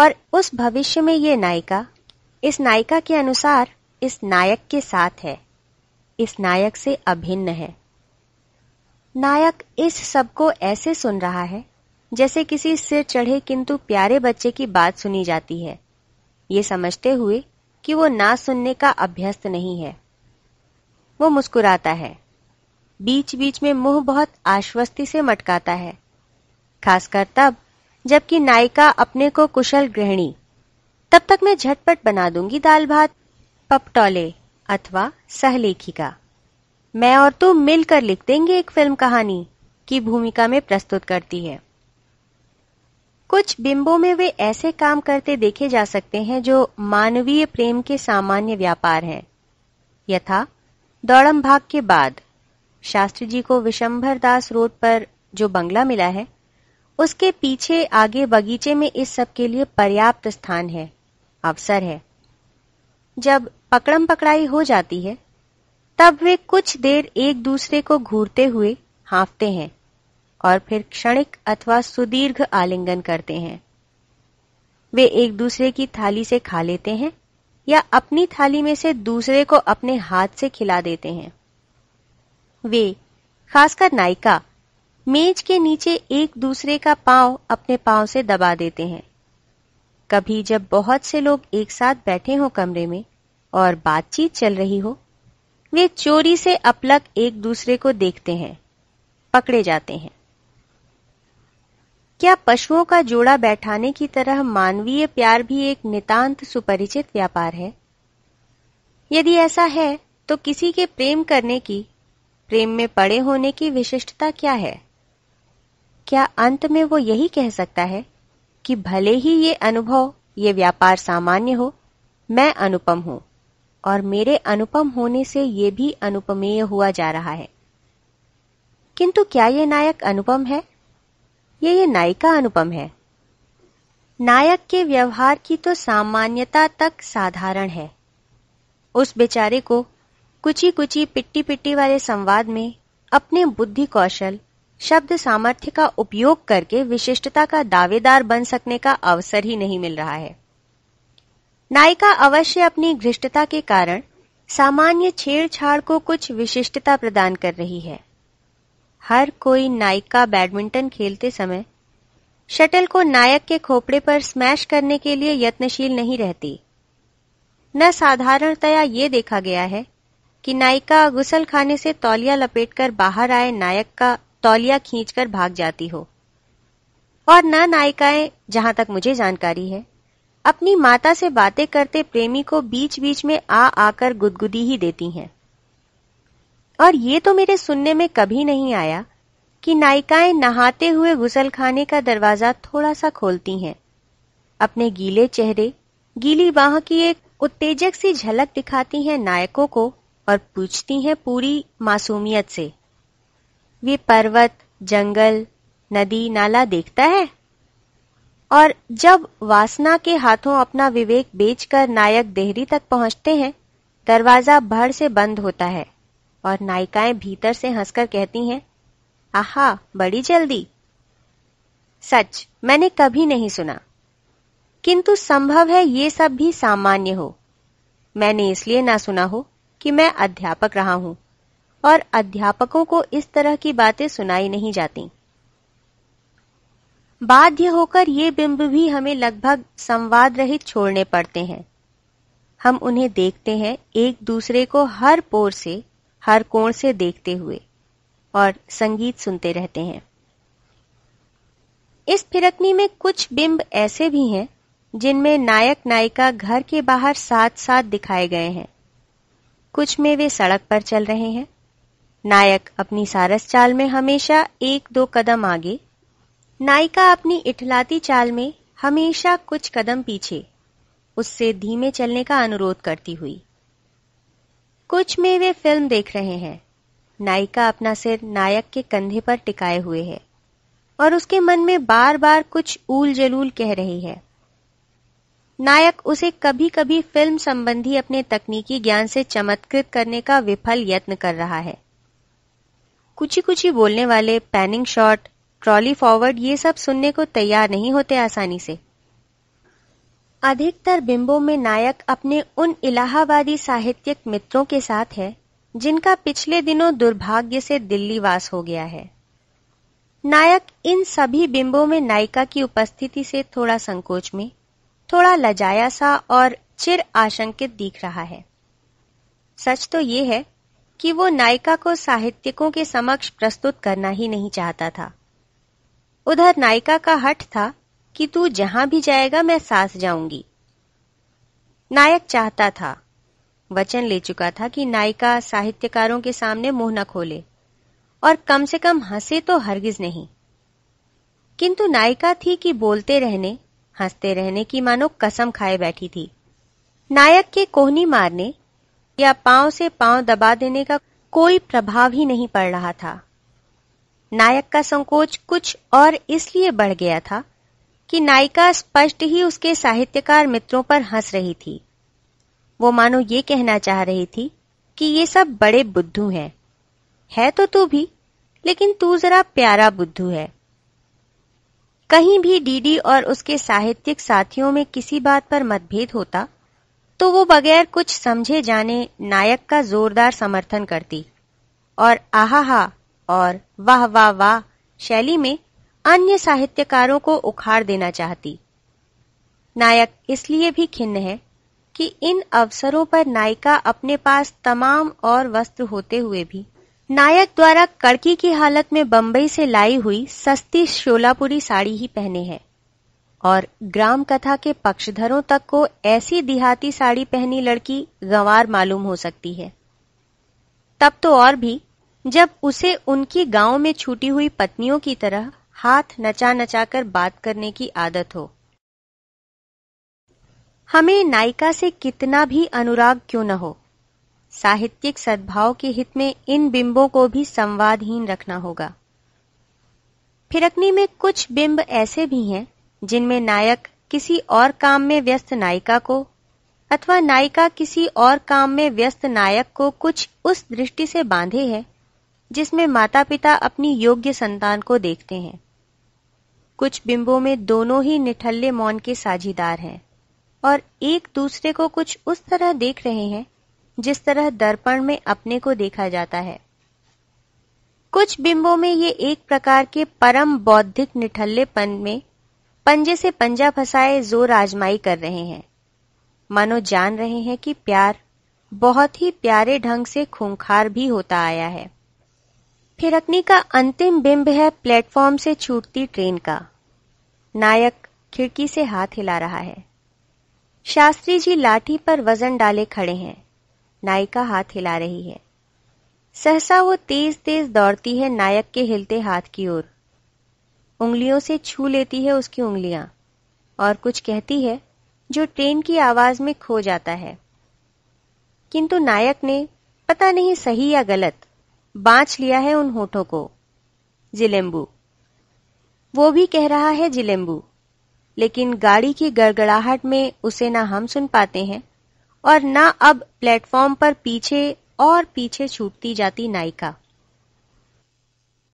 A: और उस भविष्य में ये नायिका इस नायिका के अनुसार इस नायक के साथ है इस नायक से अभिन्न है नायक इस सब को ऐसे सुन रहा है जैसे किसी सिर चढ़े किंतु प्यारे बच्चे की बात सुनी जाती है ये समझते हुए कि वो ना सुनने का अभ्यस्त नहीं है वो मुस्कुराता है बीच बीच में मुंह बहुत आश्वस्ति से मटकाता है खासकर तब जबकि नायिका अपने को कुशल गृहिणी तब तक मैं झटपट बना दूंगी दाल भात पपटोले अथवा सहलेखिका मैं और तू मिलकर लिख देंगे एक फिल्म कहानी की भूमिका में प्रस्तुत करती है कुछ बिंबों में वे ऐसे काम करते देखे जा सकते हैं जो मानवीय प्रेम के सामान्य व्यापार हैं यथा दौड़म भाग के बाद शास्त्री जी को विशंभर दास रोड पर जो बंगला मिला है उसके पीछे आगे बगीचे में इस सब के लिए पर्याप्त स्थान है अवसर है जब पकड़म पकड़ाई हो जाती है तब वे कुछ देर एक दूसरे को घूरते हुए हाफते हैं और फिर क्षणिक अथवा सुदीर्घ आलिंगन करते हैं वे एक दूसरे की थाली से खा लेते हैं या अपनी थाली में से दूसरे को अपने हाथ से खिला देते हैं वे खासकर नायिका मेज के नीचे एक दूसरे का पांव अपने पांव से दबा देते हैं कभी जब बहुत से लोग एक साथ बैठे हो कमरे में और बातचीत चल रही हो वे चोरी से अपलक एक दूसरे को देखते हैं पकड़े जाते हैं क्या पशुओं का जोड़ा बैठाने की तरह मानवीय प्यार भी एक नितांत सुपरिचित व्यापार है यदि ऐसा है तो किसी के प्रेम करने की प्रेम में पड़े होने की विशिष्टता क्या है क्या अंत में वो यही कह सकता है कि भले ही ये अनुभव ये व्यापार सामान्य हो मैं अनुपम हूं और मेरे अनुपम होने से ये भी अनुपमेय हुआ जा रहा है किंतु क्या ये नायक अनुपम है ये ये नायिका अनुपम है नायक के व्यवहार की तो सामान्यता तक साधारण है उस बेचारे को कुछी कुछी पिट्टी पिट्टी वाले संवाद में अपने बुद्धि कौशल शब्द सामर्थ्य का उपयोग करके विशिष्टता का दावेदार बन सकने का अवसर ही नहीं मिल रहा है नायिका अवश्य अपनी घृष्टता के कारण सामान्य छेड़छाड़ को कुछ विशिष्टता प्रदान कर रही है हर कोई नायिका बैडमिंटन खेलते समय शटल को नायक के खोपड़े पर स्मैश करने के लिए यत्नशील नहीं रहती न साधारणतया ये देखा गया है कि नायिका गुसल खाने से तौलिया लपेटकर बाहर आए नायक का तौलिया खींचकर भाग जाती हो और न नायिकाएं जहां तक मुझे जानकारी है अपनी माता से बातें करते प्रेमी को बीच बीच में आ आकर गुदगुदी ही देती हैं और ये तो मेरे सुनने में कभी नहीं आया कि नायिकाएं नहाते हुए गुसलखाने का दरवाजा थोड़ा सा खोलती हैं अपने गीले चेहरे गीली बाह की एक उत्तेजक सी झलक दिखाती हैं नायकों को और पूछती हैं पूरी मासूमियत से वे पर्वत जंगल नदी नाला देखता है और जब वासना के हाथों अपना विवेक बेचकर नायक देहरी तक पहुंचते हैं दरवाजा भर से बंद होता है और नायिकाएं भीतर से हंसकर कहती हैं आहा बड़ी जल्दी सच मैंने कभी नहीं सुना किंतु संभव है ये सब भी सामान्य हो मैंने इसलिए ना सुना हो कि मैं अध्यापक रहा हूं और अध्यापकों को इस तरह की बातें सुनाई नहीं जाती बाध्य होकर ये बिंब भी हमें लगभग संवाद रहित छोड़ने पड़ते हैं हम उन्हें देखते हैं एक दूसरे को हर पोर से हर कोण से देखते हुए और संगीत सुनते रहते हैं इस फिरकनी में कुछ बिंब ऐसे भी हैं जिनमें नायक नायिका घर के बाहर साथ साथ दिखाए गए हैं कुछ में वे सड़क पर चल रहे हैं नायक अपनी सारस चाल में हमेशा एक दो कदम आगे नायिका अपनी इठलाती चाल में हमेशा कुछ कदम पीछे उससे धीमे चलने का अनुरोध करती हुई कुछ में वे फिल्म देख रहे हैं नायिका अपना सिर नायक के कंधे पर टिकाए हुए है और उसके मन में बार बार कुछ ऊल जलूल कह रही है नायक उसे कभी कभी फिल्म संबंधी अपने तकनीकी ज्ञान से चमत्कृत करने का विफल यत्न कर रहा है कुछी कुची बोलने वाले पैनिंग शॉट ट्रॉली फॉरवर्ड ये सब सुनने को तैयार नहीं होते आसानी से अधिकतर बिंबों में नायक अपने उन इलाहाबादी साहित्यिक मित्रों के साथ है जिनका पिछले दिनों दुर्भाग्य से दिल्ली वास हो गया है नायक इन सभी बिंबों में नायिका की उपस्थिति से थोड़ा संकोच में थोड़ा लजाया सा और चिर आशंकित दिख रहा है सच तो ये है कि वो नायिका को साहित्यिकों के समक्ष प्रस्तुत करना ही नहीं चाहता था उधर नायिका का हट था कि तू जहां भी जाएगा मैं सास जाऊंगी नायक चाहता था वचन ले चुका था कि नायिका साहित्यकारों के सामने मुंह न खोले और कम से कम हंसे तो हरगिज नहीं किंतु नायिका थी कि बोलते रहने हंसते रहने की मानो कसम खाए बैठी थी नायक के कोहनी मारने या पांव से पांव दबा देने का कोई प्रभाव ही नहीं पड़ रहा था नायक का संकोच कुछ और इसलिए बढ़ गया था कि नायिका स्पष्ट ही उसके साहित्यकार मित्रों पर हंस रही थी वो मानो ये कहना चाह रही थी कि ये सब बड़े बुद्धू हैं है तो तू भी लेकिन तू जरा प्यारा बुद्धू है कहीं भी डीडी और उसके साहित्यिक साथियों में किसी बात पर मतभेद होता तो वो बगैर कुछ समझे जाने नायक का जोरदार समर्थन करती और आहाहा और वाह वाह वाह शैली में अन्य साहित्यकारों को उखाड़ देना चाहती नायक इसलिए भी खिन्न है कि इन अवसरों पर नायिका अपने पास तमाम और वस्त्र होते हुए भी नायक द्वारा कड़की की हालत में बंबई से लाई हुई सस्ती शोलापुरी साड़ी ही पहने हैं और ग्राम कथा के पक्षधरों तक को ऐसी देहाती साड़ी पहनी लड़की गंवार मालूम हो सकती है तब तो और भी जब उसे उनकी गांव में छूटी हुई पत्नियों की तरह हाथ नचा नचा कर बात करने की आदत हो हमें नायिका से कितना भी अनुराग क्यों न हो साहित्यिक सद्भाव के हित में इन बिंबों को भी संवादहीन रखना होगा फिरकनी में कुछ बिंब ऐसे भी हैं जिनमें नायक किसी और काम में व्यस्त नायिका को अथवा नायिका किसी और काम में व्यस्त नायक को कुछ उस दृष्टि से बांधे है जिसमें माता पिता अपनी योग्य संतान को देखते हैं कुछ बिंबों में दोनों ही निठल्ले मौन के साझीदार हैं और एक दूसरे को कुछ उस तरह देख रहे हैं जिस तरह दर्पण में अपने को देखा जाता है कुछ बिंबों में ये एक प्रकार के परम बौद्धिक निठल्लेपन में पंजे से पंजा फंसाए जोर आजमाई कर रहे हैं मानो जान रहे हैं कि प्यार बहुत ही प्यारे ढंग से खूंखार भी होता आया है फिरकनी का अंतिम बिंब है प्लेटफॉर्म से छूटती ट्रेन का नायक खिड़की से हाथ हिला रहा है शास्त्री जी लाठी पर वजन डाले खड़े हैं नायिका हाथ हिला रही है सहसा वो तेज तेज दौड़ती है नायक के हिलते हाथ की ओर उंगलियों से छू लेती है उसकी उंगलियां और कुछ कहती है जो ट्रेन की आवाज में खो जाता है किंतु नायक ने पता नहीं सही या गलत बांच लिया है उन होठों को जिलेम्बू वो भी कह रहा है जिलेम्बू लेकिन गाड़ी की गड़गड़ाहट में उसे ना हम सुन पाते हैं और ना अब प्लेटफॉर्म पर पीछे और पीछे छूटती जाती नायिका